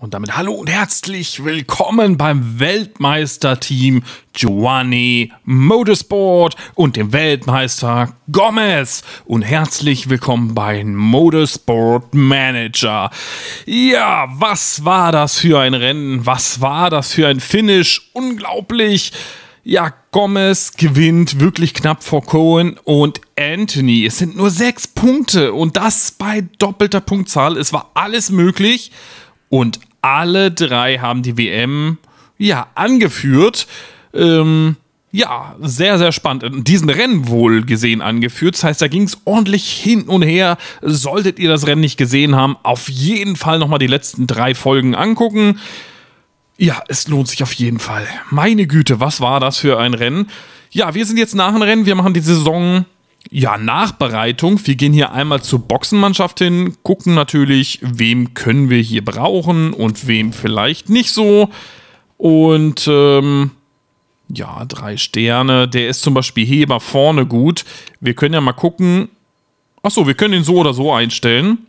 Und damit hallo und herzlich willkommen beim Weltmeisterteam Giovanni Motorsport und dem Weltmeister Gomez. Und herzlich willkommen beim Motorsport Manager. Ja, was war das für ein Rennen? Was war das für ein Finish? Unglaublich. Ja, Gomez gewinnt wirklich knapp vor Cohen und Anthony. Es sind nur sechs Punkte und das bei doppelter Punktzahl. Es war alles möglich. Und alle drei haben die WM ja angeführt. Ähm, ja, sehr, sehr spannend. Diesen Rennen wohl gesehen angeführt. Das heißt, da ging es ordentlich hin und her. Solltet ihr das Rennen nicht gesehen haben, auf jeden Fall nochmal die letzten drei Folgen angucken. Ja, es lohnt sich auf jeden Fall. Meine Güte, was war das für ein Rennen? Ja, wir sind jetzt nach dem Rennen. Wir machen die Saison ja, Nachbereitung. Wir gehen hier einmal zur Boxenmannschaft hin, gucken natürlich, wem können wir hier brauchen und wem vielleicht nicht so. Und ähm, ja, drei Sterne. Der ist zum Beispiel Heber vorne gut. Wir können ja mal gucken. Achso, wir können ihn so oder so einstellen.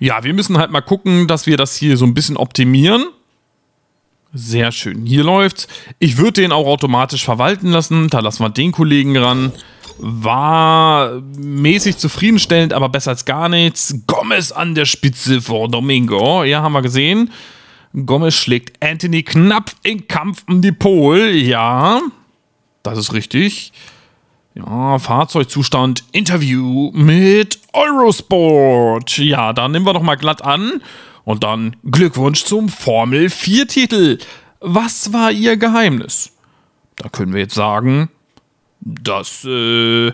Ja, wir müssen halt mal gucken, dass wir das hier so ein bisschen optimieren. Sehr schön. Hier läuft's. Ich würde den auch automatisch verwalten lassen. Da lassen wir den Kollegen ran. War mäßig zufriedenstellend, aber besser als gar nichts. Gomez an der Spitze vor Domingo. Ja, haben wir gesehen. Gomez schlägt Anthony knapp im Kampf um die Pole. Ja, das ist richtig. Ja, Fahrzeugzustand, Interview mit Eurosport. Ja, da nehmen wir doch mal glatt an. Und dann Glückwunsch zum Formel 4-Titel. Was war Ihr Geheimnis? Da können wir jetzt sagen, das äh,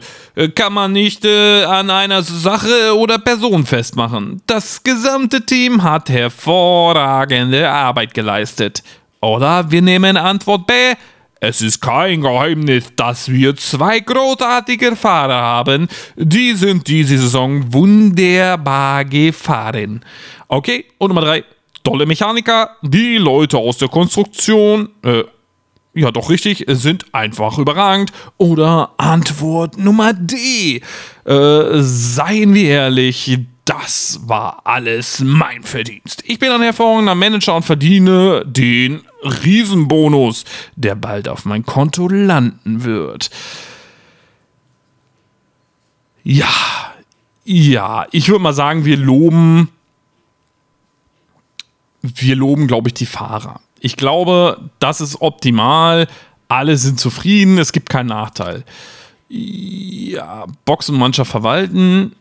kann man nicht äh, an einer Sache oder Person festmachen. Das gesamte Team hat hervorragende Arbeit geleistet. Oder wir nehmen Antwort B. Es ist kein Geheimnis, dass wir zwei großartige Fahrer haben. Die sind diese Saison wunderbar gefahren. Okay, und Nummer drei. Tolle Mechaniker. Die Leute aus der Konstruktion, äh, ja doch richtig, sind einfach überragend. Oder Antwort Nummer D. Äh, seien wir ehrlich, das war alles mein Verdienst. Ich bin ein hervorragender Manager und verdiene den Riesenbonus, der bald auf mein Konto landen wird. Ja, ja, ich würde mal sagen, wir loben, wir loben, glaube ich, die Fahrer. Ich glaube, das ist optimal. Alle sind zufrieden, es gibt keinen Nachteil. Ja, Box und Mannschaft verwalten.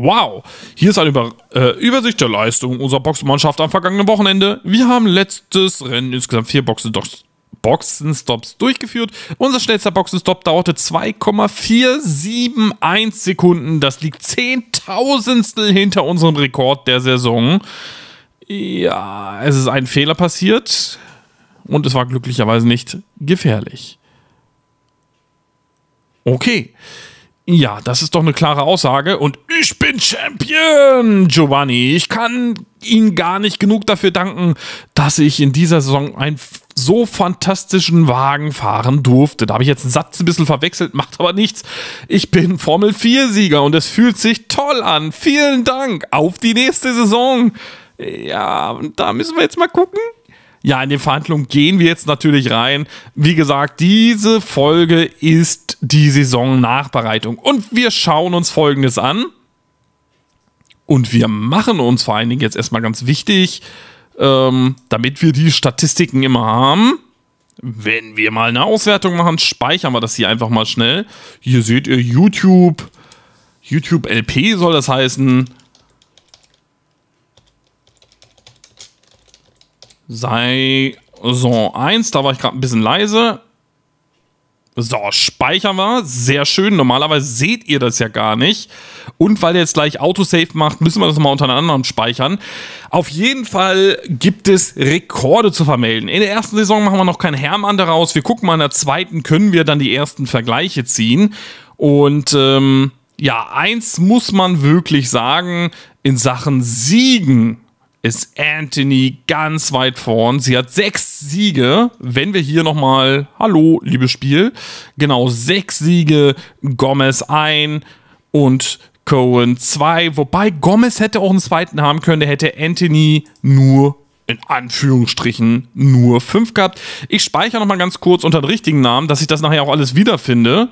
Wow, hier ist eine Über äh, Übersicht der Leistung unserer Boxmannschaft am vergangenen Wochenende. Wir haben letztes Rennen insgesamt vier Boxen Boxenstops durchgeführt. Unser schnellster Boxenstopp dauerte 2,471 Sekunden. Das liegt Zehntausendstel hinter unserem Rekord der Saison. Ja, es ist ein Fehler passiert und es war glücklicherweise nicht gefährlich. Okay. Ja, das ist doch eine klare Aussage. Und ich bin Champion, Giovanni. Ich kann Ihnen gar nicht genug dafür danken, dass ich in dieser Saison einen so fantastischen Wagen fahren durfte. Da habe ich jetzt einen Satz ein bisschen verwechselt, macht aber nichts. Ich bin Formel 4-Sieger und es fühlt sich toll an. Vielen Dank. Auf die nächste Saison. Ja, da müssen wir jetzt mal gucken ja, in die Verhandlungen gehen wir jetzt natürlich rein. Wie gesagt, diese Folge ist die Saisonnachbereitung. Und wir schauen uns Folgendes an. Und wir machen uns vor allen Dingen jetzt erstmal ganz wichtig, ähm, damit wir die Statistiken immer haben. Wenn wir mal eine Auswertung machen, speichern wir das hier einfach mal schnell. Hier seht ihr YouTube. YouTube LP soll das heißen. Saison 1, da war ich gerade ein bisschen leise. So, speichern wir. Sehr schön. Normalerweise seht ihr das ja gar nicht. Und weil ihr jetzt gleich Autosave macht, müssen wir das mal unter anderem speichern. Auf jeden Fall gibt es Rekorde zu vermelden. In der ersten Saison machen wir noch keinen Hermann daraus. Wir gucken mal, in der zweiten können wir dann die ersten Vergleiche ziehen. Und ähm, ja, eins muss man wirklich sagen, in Sachen Siegen ist Anthony ganz weit vorn. Sie hat sechs Siege. Wenn wir hier nochmal, hallo, liebes Spiel, genau sechs Siege, Gomez ein und Cohen zwei. Wobei Gomez hätte auch einen zweiten haben können, der hätte Anthony nur in Anführungsstrichen nur fünf gehabt. Ich speichere nochmal ganz kurz unter den richtigen Namen, dass ich das nachher auch alles wiederfinde.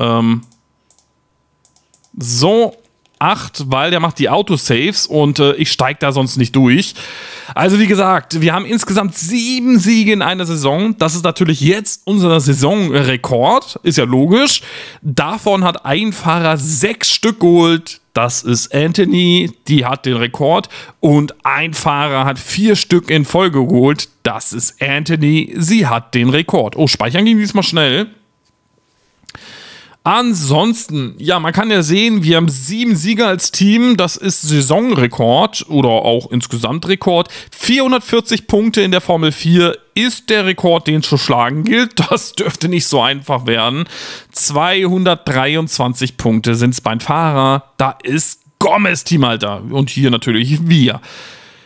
Ähm so, 8, weil der macht die Autosaves und äh, ich steige da sonst nicht durch. Also wie gesagt, wir haben insgesamt sieben Siege in einer Saison. Das ist natürlich jetzt unser Saisonrekord, ist ja logisch. Davon hat ein Fahrer sechs Stück geholt. Das ist Anthony, die hat den Rekord. Und ein Fahrer hat vier Stück in Folge geholt. Das ist Anthony, sie hat den Rekord. Oh, speichern ging diesmal schnell. Ansonsten, ja, man kann ja sehen, wir haben sieben Sieger als Team. Das ist Saisonrekord oder auch insgesamt Rekord. 440 Punkte in der Formel 4 ist der Rekord, den zu schlagen gilt. Das dürfte nicht so einfach werden. 223 Punkte sind es beim Fahrer. Da ist Gomez Team, Teamhalter. Und hier natürlich wir.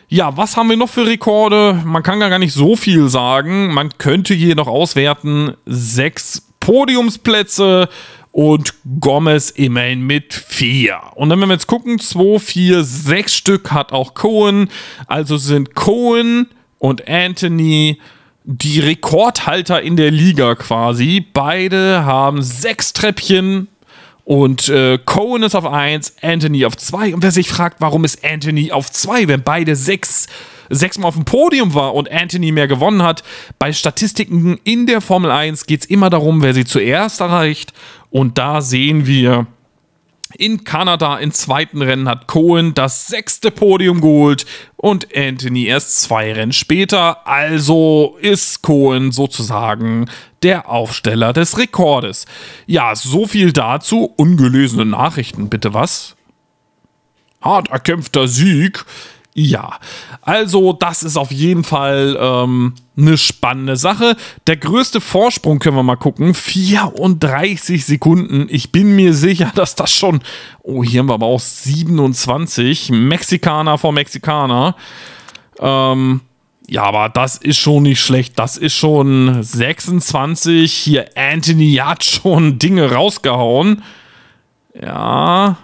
Ja, was haben wir noch für Rekorde? Man kann gar nicht so viel sagen. Man könnte hier noch auswerten. Sechs Podiumsplätze, und Gomez immerhin mit 4. Und dann, wenn wir jetzt gucken, 2, 4, 6 Stück hat auch Cohen. Also sind Cohen und Anthony die Rekordhalter in der Liga quasi. Beide haben 6 Treppchen und äh, Cohen ist auf 1, Anthony auf 2. Und wer sich fragt, warum ist Anthony auf 2, wenn beide 6 sechsmal auf dem Podium war und Anthony mehr gewonnen hat? Bei Statistiken in der Formel 1 geht es immer darum, wer sie zuerst erreicht. Und da sehen wir, in Kanada im zweiten Rennen hat Cohen das sechste Podium geholt und Anthony erst zwei Rennen später. Also ist Cohen sozusagen der Aufsteller des Rekordes. Ja, so viel dazu. Ungelesene Nachrichten, bitte was? Hart erkämpfter Sieg. Ja, also das ist auf jeden Fall ähm, eine spannende Sache. Der größte Vorsprung können wir mal gucken. 34 Sekunden. Ich bin mir sicher, dass das schon... Oh, hier haben wir aber auch 27. Mexikaner vor Mexikaner. Ähm, ja, aber das ist schon nicht schlecht. Das ist schon 26. Hier, Anthony hat schon Dinge rausgehauen. Ja.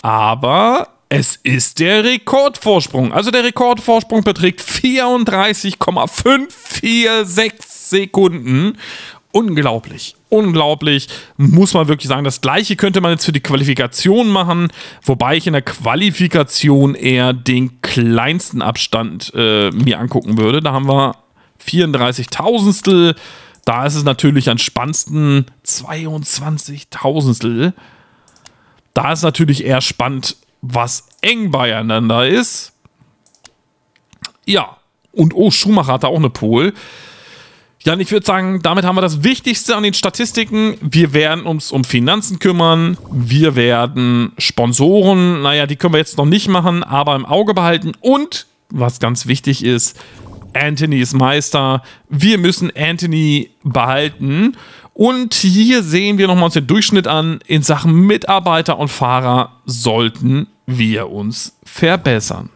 Aber es ist der Rekordvorsprung. Also der Rekordvorsprung beträgt 34,546 Sekunden. Unglaublich. Unglaublich. Muss man wirklich sagen. Das gleiche könnte man jetzt für die Qualifikation machen. Wobei ich in der Qualifikation eher den kleinsten Abstand äh, mir angucken würde. Da haben wir 34.000stel. Da ist es natürlich am spannendsten 22.000stel. Da ist natürlich eher spannend, was eng beieinander ist. Ja, und oh, Schumacher hat da auch eine Pole. Jan, ich würde sagen, damit haben wir das Wichtigste an den Statistiken. Wir werden uns um Finanzen kümmern. Wir werden Sponsoren, naja, die können wir jetzt noch nicht machen, aber im Auge behalten. Und, was ganz wichtig ist, Anthony ist Meister. Wir müssen Anthony behalten. Und hier sehen wir nochmal uns den Durchschnitt an. In Sachen Mitarbeiter und Fahrer sollten wir uns verbessern.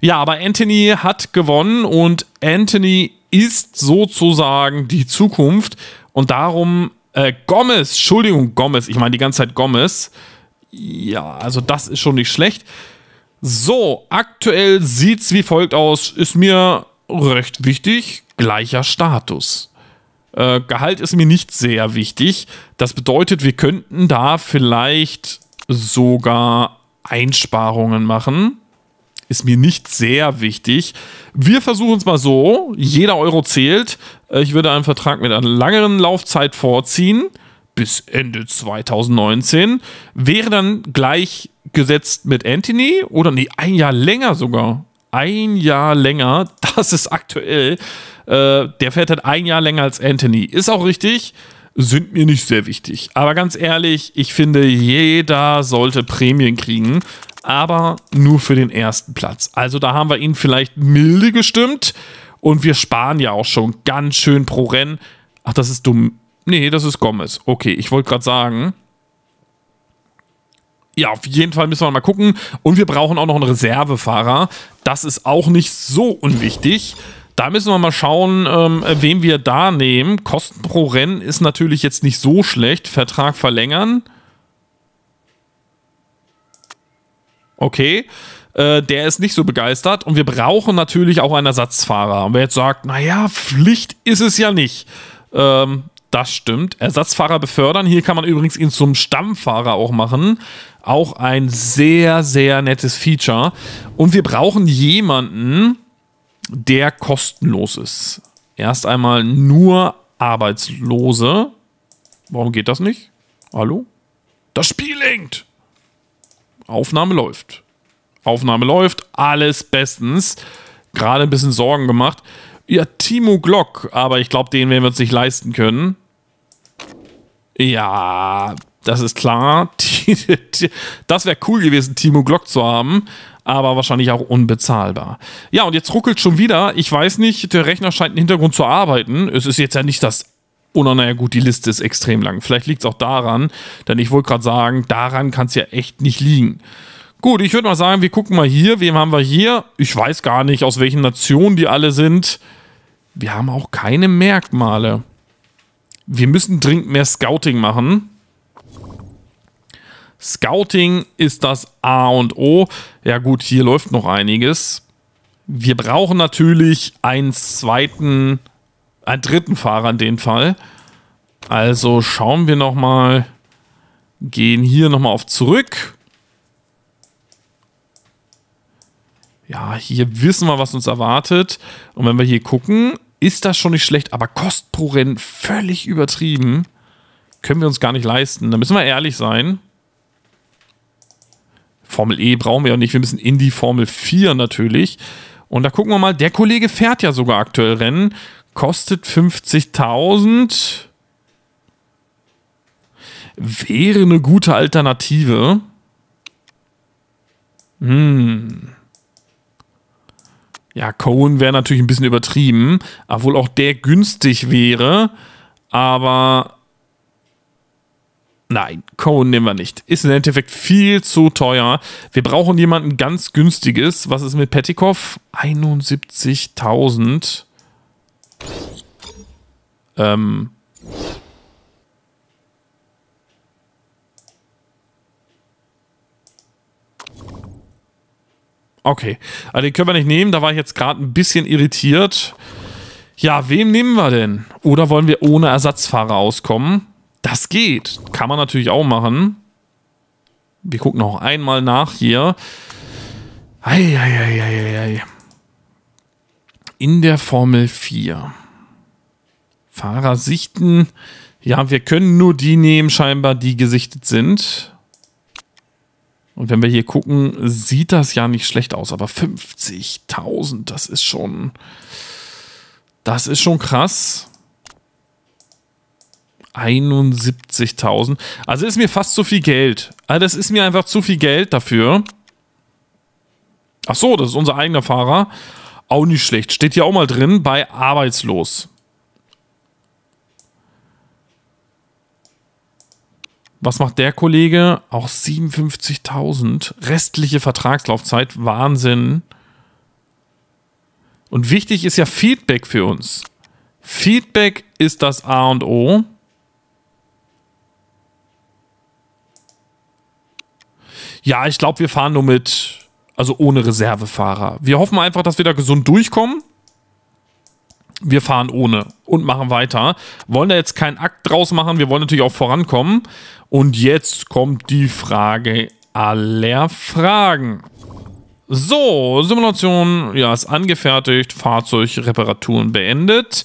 Ja, aber Anthony hat gewonnen und Anthony ist sozusagen die Zukunft und darum äh, Gomez, Entschuldigung, Gomez, ich meine die ganze Zeit Gomez. Ja, also das ist schon nicht schlecht. So, aktuell sieht's wie folgt aus, ist mir recht wichtig, gleicher Status. Äh, Gehalt ist mir nicht sehr wichtig. Das bedeutet, wir könnten da vielleicht sogar Einsparungen machen. Ist mir nicht sehr wichtig. Wir versuchen es mal so. Jeder Euro zählt. Ich würde einen Vertrag mit einer langeren Laufzeit vorziehen. Bis Ende 2019. Wäre dann gleich gesetzt mit Anthony oder nee, ein Jahr länger sogar. Ein Jahr länger, das ist aktuell. Äh, der fährt halt ein Jahr länger als Anthony. Ist auch richtig sind mir nicht sehr wichtig. Aber ganz ehrlich, ich finde, jeder sollte Prämien kriegen, aber nur für den ersten Platz. Also da haben wir ihn vielleicht milde gestimmt und wir sparen ja auch schon ganz schön pro Rennen. Ach, das ist dumm. Nee, das ist Gomez. Okay, ich wollte gerade sagen. Ja, auf jeden Fall müssen wir mal gucken. Und wir brauchen auch noch einen Reservefahrer. Das ist auch nicht so unwichtig. Da müssen wir mal schauen, ähm, wem wir da nehmen. Kosten pro Rennen ist natürlich jetzt nicht so schlecht. Vertrag verlängern. Okay. Äh, der ist nicht so begeistert. Und wir brauchen natürlich auch einen Ersatzfahrer. Und wer jetzt sagt, naja, Pflicht ist es ja nicht. Ähm, das stimmt. Ersatzfahrer befördern. Hier kann man übrigens ihn zum Stammfahrer auch machen. Auch ein sehr, sehr nettes Feature. Und wir brauchen jemanden, der kostenlos ist. Erst einmal nur Arbeitslose. Warum geht das nicht? Hallo? Das Spiel lenkt! Aufnahme läuft. Aufnahme läuft, alles bestens. Gerade ein bisschen Sorgen gemacht. Ja, Timo Glock, aber ich glaube, den werden wir uns nicht leisten können. Ja, das ist klar. Das wäre cool gewesen, Timo Glock zu haben aber wahrscheinlich auch unbezahlbar. Ja, und jetzt ruckelt schon wieder. Ich weiß nicht, der Rechner scheint im Hintergrund zu arbeiten. Es ist jetzt ja nicht das oder naja, gut, die Liste ist extrem lang. Vielleicht liegt es auch daran, denn ich wollte gerade sagen, daran kann es ja echt nicht liegen. Gut, ich würde mal sagen, wir gucken mal hier. Wem haben wir hier? Ich weiß gar nicht, aus welchen Nationen die alle sind. Wir haben auch keine Merkmale. Wir müssen dringend mehr Scouting machen. Scouting ist das A und O. Ja gut, hier läuft noch einiges. Wir brauchen natürlich einen zweiten, einen dritten Fahrer in dem Fall. Also schauen wir nochmal, gehen hier nochmal auf zurück. Ja, hier wissen wir, was uns erwartet. Und wenn wir hier gucken, ist das schon nicht schlecht, aber Kost pro Rennen völlig übertrieben. Können wir uns gar nicht leisten. Da müssen wir ehrlich sein. Formel E brauchen wir ja nicht, wir müssen in die Formel 4 natürlich. Und da gucken wir mal, der Kollege fährt ja sogar aktuell Rennen, kostet 50.000. Wäre eine gute Alternative. Hm. Ja, Cohen wäre natürlich ein bisschen übertrieben, obwohl auch der günstig wäre. Aber Nein, Cohen nehmen wir nicht. Ist im Endeffekt viel zu teuer. Wir brauchen jemanden ganz günstiges. Was ist mit Petikov? 71.000. Ähm. Okay, also den können wir nicht nehmen. Da war ich jetzt gerade ein bisschen irritiert. Ja, wem nehmen wir denn? Oder wollen wir ohne Ersatzfahrer auskommen? Das geht. Kann man natürlich auch machen. Wir gucken noch einmal nach hier. Eieieiei. In der Formel 4. Fahrer sichten. Ja, wir können nur die nehmen, scheinbar, die gesichtet sind. Und wenn wir hier gucken, sieht das ja nicht schlecht aus. Aber 50.000, das ist schon... Das ist schon krass. 71.000. Also ist mir fast zu viel Geld. Also das ist mir einfach zu viel Geld dafür. Ach so, das ist unser eigener Fahrer. Auch nicht schlecht. Steht hier auch mal drin bei arbeitslos. Was macht der Kollege? Auch 57.000. Restliche Vertragslaufzeit. Wahnsinn. Und wichtig ist ja Feedback für uns. Feedback ist das A und O. Ja, ich glaube, wir fahren nur mit, also ohne Reservefahrer. Wir hoffen einfach, dass wir da gesund durchkommen. Wir fahren ohne und machen weiter. Wollen da jetzt keinen Akt draus machen, wir wollen natürlich auch vorankommen. Und jetzt kommt die Frage aller Fragen. So, Simulation, ja, ist angefertigt, Fahrzeugreparaturen beendet.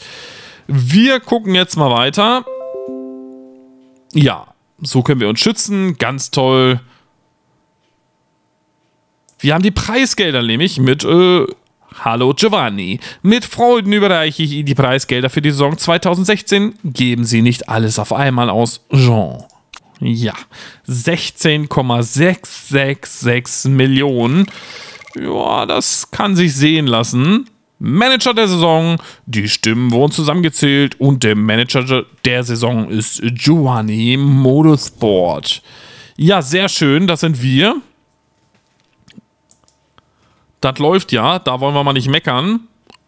Wir gucken jetzt mal weiter. Ja, so können wir uns schützen, ganz toll. Wir haben die Preisgelder nämlich mit, äh, Hallo Giovanni. Mit Freuden überreiche ich Ihnen die Preisgelder für die Saison 2016. Geben Sie nicht alles auf einmal aus, Jean. Ja, 16,666 Millionen. Ja, das kann sich sehen lassen. Manager der Saison, die Stimmen wurden zusammengezählt und der Manager der Saison ist Giovanni Modusport. Ja, sehr schön, das sind wir das läuft ja, da wollen wir mal nicht meckern.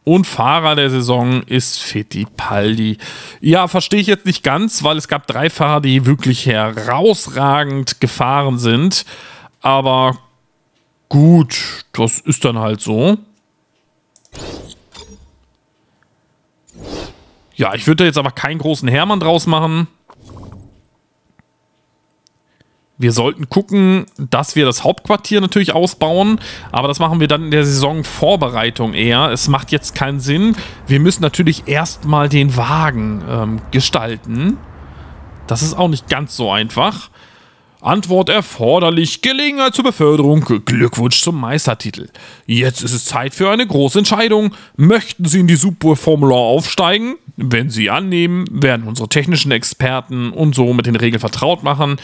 Und Fahrer der Saison ist Fittipaldi. Ja, verstehe ich jetzt nicht ganz, weil es gab drei Fahrer, die wirklich herausragend gefahren sind. Aber gut, das ist dann halt so. Ja, ich würde da jetzt aber keinen großen Hermann draus machen. Wir sollten gucken, dass wir das Hauptquartier natürlich ausbauen, aber das machen wir dann in der Saisonvorbereitung eher. Es macht jetzt keinen Sinn. Wir müssen natürlich erstmal den Wagen ähm, gestalten. Das ist auch nicht ganz so einfach. Antwort erforderlich, Gelegenheit zur Beförderung, Glückwunsch zum Meistertitel. Jetzt ist es Zeit für eine große Entscheidung. Möchten Sie in die Super Formula aufsteigen? Wenn Sie annehmen, werden unsere technischen Experten und so mit den Regeln vertraut machen.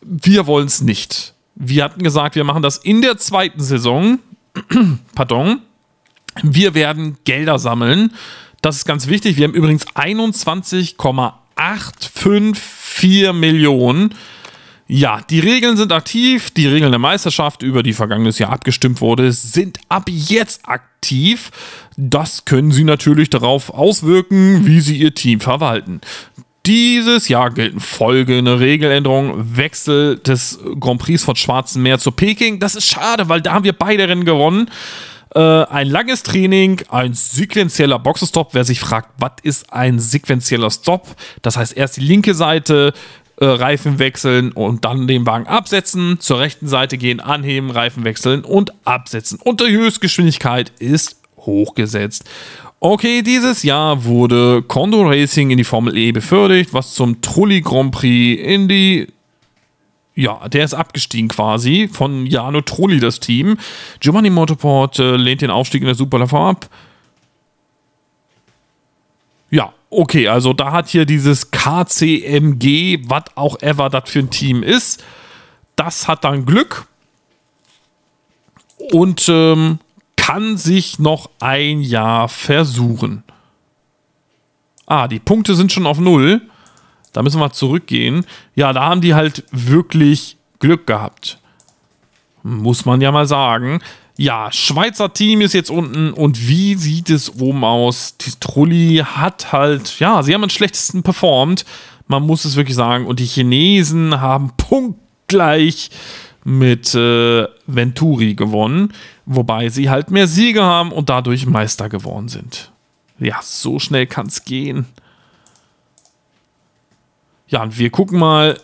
Wir wollen es nicht. Wir hatten gesagt, wir machen das in der zweiten Saison. Pardon. Wir werden Gelder sammeln. Das ist ganz wichtig. Wir haben übrigens 21,854 Millionen ja, die Regeln sind aktiv. Die Regeln der Meisterschaft, über die vergangenes Jahr abgestimmt wurde, sind ab jetzt aktiv. Das können Sie natürlich darauf auswirken, wie Sie Ihr Team verwalten. Dieses Jahr gelten folgende Regeländerungen. Wechsel des Grand Prix von Schwarzen Meer zu Peking. Das ist schade, weil da haben wir beide Rennen gewonnen äh, ein langes Training, ein sequenzieller Boxenstopp. Wer sich fragt, was ist ein sequenzieller Stopp? Das heißt, erst die linke Seite, äh, Reifen wechseln und dann den Wagen absetzen, zur rechten Seite gehen, anheben, Reifen wechseln und absetzen. Und die Höchstgeschwindigkeit ist hochgesetzt. Okay, dieses Jahr wurde Condor Racing in die Formel E befördert, was zum Trulli Grand Prix in die ja, der ist abgestiegen quasi von Jano Trulli, das Team. Giovanni Motorport äh, lehnt den Aufstieg in der Superlaffe ab. Ja, okay, also da hat hier dieses KCMG, was auch ever das für ein Team ist, das hat dann Glück und ähm, kann sich noch ein Jahr versuchen. Ah, die Punkte sind schon auf Null. Da müssen wir zurückgehen. Ja, da haben die halt wirklich Glück gehabt. Muss man ja mal sagen. Ja, Schweizer Team ist jetzt unten und wie sieht es oben aus? Die Trulli hat halt, ja, sie haben am schlechtesten performt. Man muss es wirklich sagen. Und die Chinesen haben punktgleich mit äh, Venturi gewonnen, wobei sie halt mehr Siege haben und dadurch Meister geworden sind. Ja, so schnell kann es gehen. Ja, und wir gucken mal,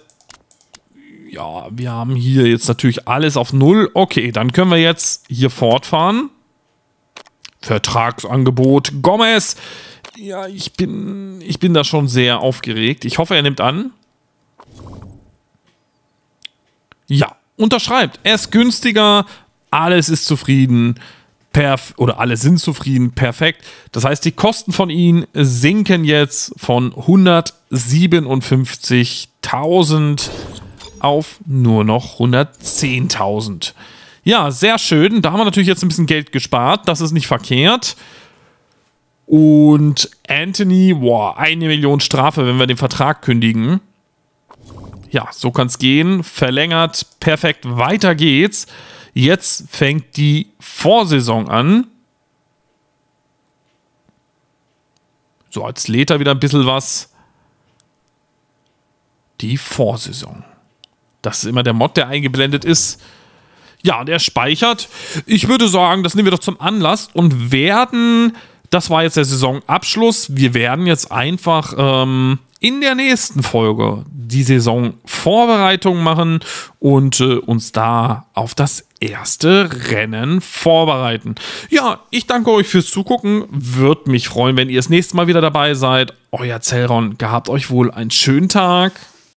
ja, wir haben hier jetzt natürlich alles auf Null. Okay, dann können wir jetzt hier fortfahren. Vertragsangebot Gomez. Ja, ich bin, ich bin da schon sehr aufgeregt. Ich hoffe, er nimmt an. Ja, unterschreibt. Er ist günstiger. Alles ist zufrieden. Perf oder alle sind zufrieden. Perfekt. Das heißt, die Kosten von ihnen sinken jetzt von 157.000 Euro auf nur noch 110.000. Ja, sehr schön. Da haben wir natürlich jetzt ein bisschen Geld gespart. Das ist nicht verkehrt. Und Anthony, boah, eine Million Strafe, wenn wir den Vertrag kündigen. Ja, so kann es gehen. Verlängert, perfekt, weiter geht's. Jetzt fängt die Vorsaison an. So, als lädt er wieder ein bisschen was. Die Vorsaison. Das ist immer der Mod, der eingeblendet ist. Ja, und er speichert. Ich würde sagen, das nehmen wir doch zum Anlass und werden, das war jetzt der Saisonabschluss, wir werden jetzt einfach ähm, in der nächsten Folge die Saisonvorbereitung machen und äh, uns da auf das erste Rennen vorbereiten. Ja, ich danke euch fürs Zugucken. Würde mich freuen, wenn ihr das nächste Mal wieder dabei seid. Euer Zellron, gehabt euch wohl einen schönen Tag.